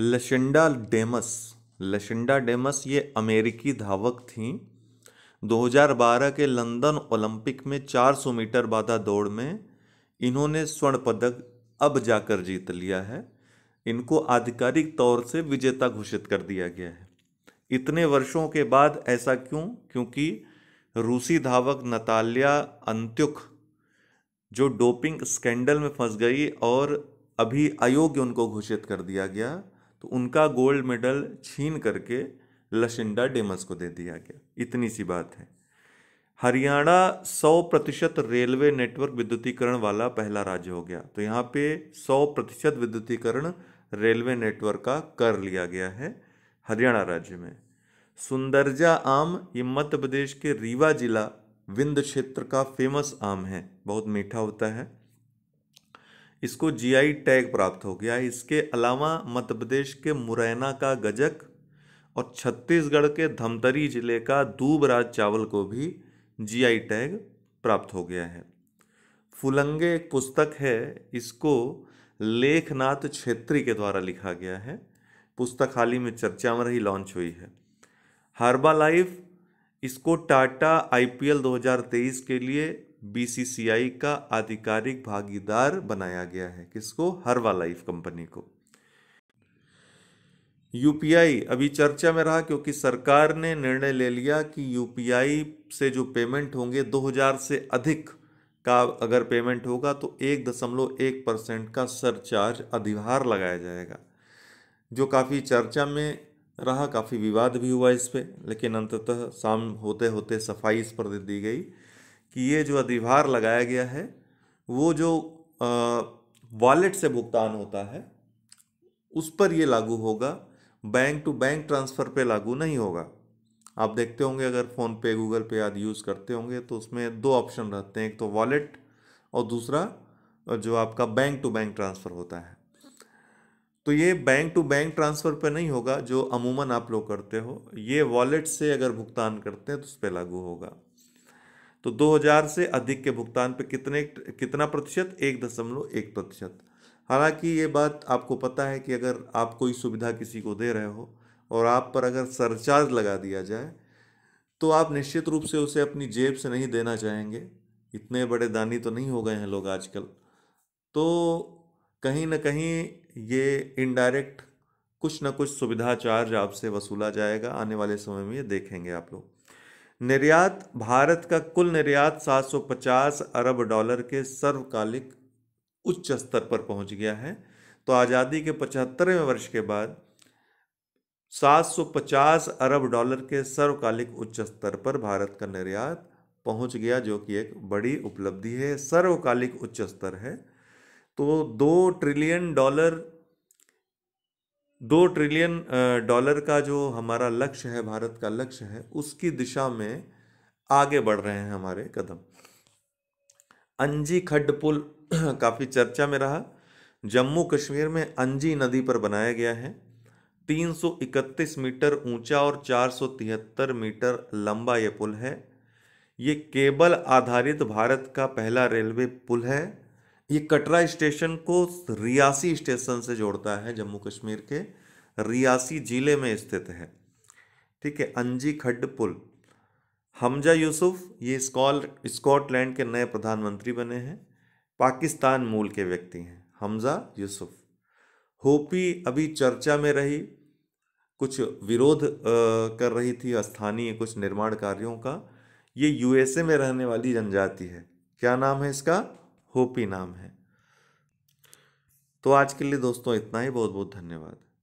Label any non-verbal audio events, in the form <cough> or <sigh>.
लशिंडा डेमस लशिंडा डेमस ये अमेरिकी धावक थीं 2012 के लंदन ओलंपिक में 400 मीटर बाधा दौड़ में इन्होंने स्वर्ण पदक अब जाकर जीत लिया है इनको आधिकारिक तौर से विजेता घोषित कर दिया गया है इतने वर्षों के बाद ऐसा क्यों क्योंकि रूसी धावक नतालिया अंत्युक जो डोपिंग स्कैंडल में फंस गई और अभी अयोग्य उनको घोषित कर दिया गया तो उनका गोल्ड मेडल छीन करके लशिंडा डेमस को दे दिया गया इतनी सी बात है हरियाणा 100 प्रतिशत रेलवे नेटवर्क विद्युतीकरण वाला पहला राज्य हो गया तो यहाँ पे 100 प्रतिशत विद्युतीकरण रेलवे नेटवर्क का कर लिया गया है हरियाणा राज्य में सुंदरजा आम ये मध्य प्रदेश के रीवा जिला विंध्य क्षेत्र का फेमस आम है बहुत मीठा होता है इसको जीआई टैग प्राप्त हो गया है इसके अलावा मध्य प्रदेश के मुरैना का गजक और छत्तीसगढ़ के धमतरी जिले का दूबराज चावल को भी जीआई टैग प्राप्त हो गया है फुलंगे एक पुस्तक है इसको लेखनाथ छेत्री के द्वारा लिखा गया है पुस्तक हाल ही में चर्चा में रही लॉन्च हुई है हार्बा लाइफ इसको टाटा आईपीएल 2023 के लिए बीसीसीआई का आधिकारिक भागीदार बनाया गया है किसको हरवा लाइफ कंपनी को यूपीआई अभी चर्चा में रहा क्योंकि सरकार ने निर्णय ले लिया कि यूपीआई से जो पेमेंट होंगे 2000 से अधिक का अगर पेमेंट होगा तो एक दशमलव एक परसेंट का सरचार्ज अधिभार लगाया जाएगा जो काफ़ी चर्चा में रहा काफ़ी विवाद भी हुआ इस पर लेकिन अंततः शाम होते होते सफाई इस पर दे दी गई कि ये जो अधिभार लगाया गया है वो जो वॉलेट से भुगतान होता है उस पर ये लागू होगा बैंक टू बैंक ट्रांसफ़र पे लागू नहीं होगा आप देखते होंगे अगर फ़ोन पे गूगल पे आदि यूज़ करते होंगे तो उसमें दो ऑप्शन रहते हैं एक तो वॉलेट और दूसरा जो आपका बैंक टू बैंक ट्रांसफ़र होता है तो ये बैंक टू बैंक ट्रांसफ़र पे नहीं होगा जो अमूमन आप लोग करते हो ये वॉलेट से अगर भुगतान करते हैं तो उस पर लागू होगा तो 2000 से अधिक के भुगतान पर कितने कितना प्रतिशत एक दशमलव एक प्रतिशत हालांकि ये बात आपको पता है कि अगर आप कोई सुविधा किसी को दे रहे हो और आप पर अगर सरचार्ज लगा दिया जाए तो आप निश्चित रूप से उसे अपनी जेब से नहीं देना चाहेंगे इतने बड़े दानी तो नहीं हो गए हैं लोग आजकल तो कहीं ना कहीं ये इनडायरेक्ट कुछ ना कुछ सुविधा चार्ज आपसे वसूला जाएगा आने वाले समय में ये देखेंगे आप लोग निर्यात भारत का कुल निर्यात 750 अरब डॉलर के सर्वकालिक उच्च स्तर पर पहुंच गया है तो आज़ादी के पचहत्तरवें वर्ष के बाद 750 अरब डॉलर के सर्वकालिक उच्च स्तर पर भारत का निर्यात पहुंच गया जो कि एक बड़ी उपलब्धि है सर्वकालिक उच्च स्तर है तो दो ट्रिलियन डॉलर दो ट्रिलियन डॉलर का जो हमारा लक्ष्य है भारत का लक्ष्य है उसकी दिशा में आगे बढ़ रहे हैं हमारे कदम अंजी खड्ड पुल <clears throat> काफ़ी चर्चा में रहा जम्मू कश्मीर में अंजी नदी पर बनाया गया है 331 मीटर ऊंचा और 473 मीटर लंबा ये पुल है ये केबल आधारित भारत का पहला रेलवे पुल है ये कटरा स्टेशन को रियासी स्टेशन से जोड़ता है जम्मू कश्मीर के रियासी ज़िले में स्थित है ठीक है अंजी खड्ड पुल हमजा यूसुफ ये स्कॉल स्कॉटलैंड के नए प्रधानमंत्री बने हैं पाकिस्तान मूल के व्यक्ति हैं हमजा यूसुफ होपी अभी चर्चा में रही कुछ विरोध आ, कर रही थी स्थानीय कुछ निर्माण कार्यों का ये यूएसए में रहने वाली जनजाति है क्या नाम है इसका होपी नाम है तो आज के लिए दोस्तों इतना ही बहुत बहुत धन्यवाद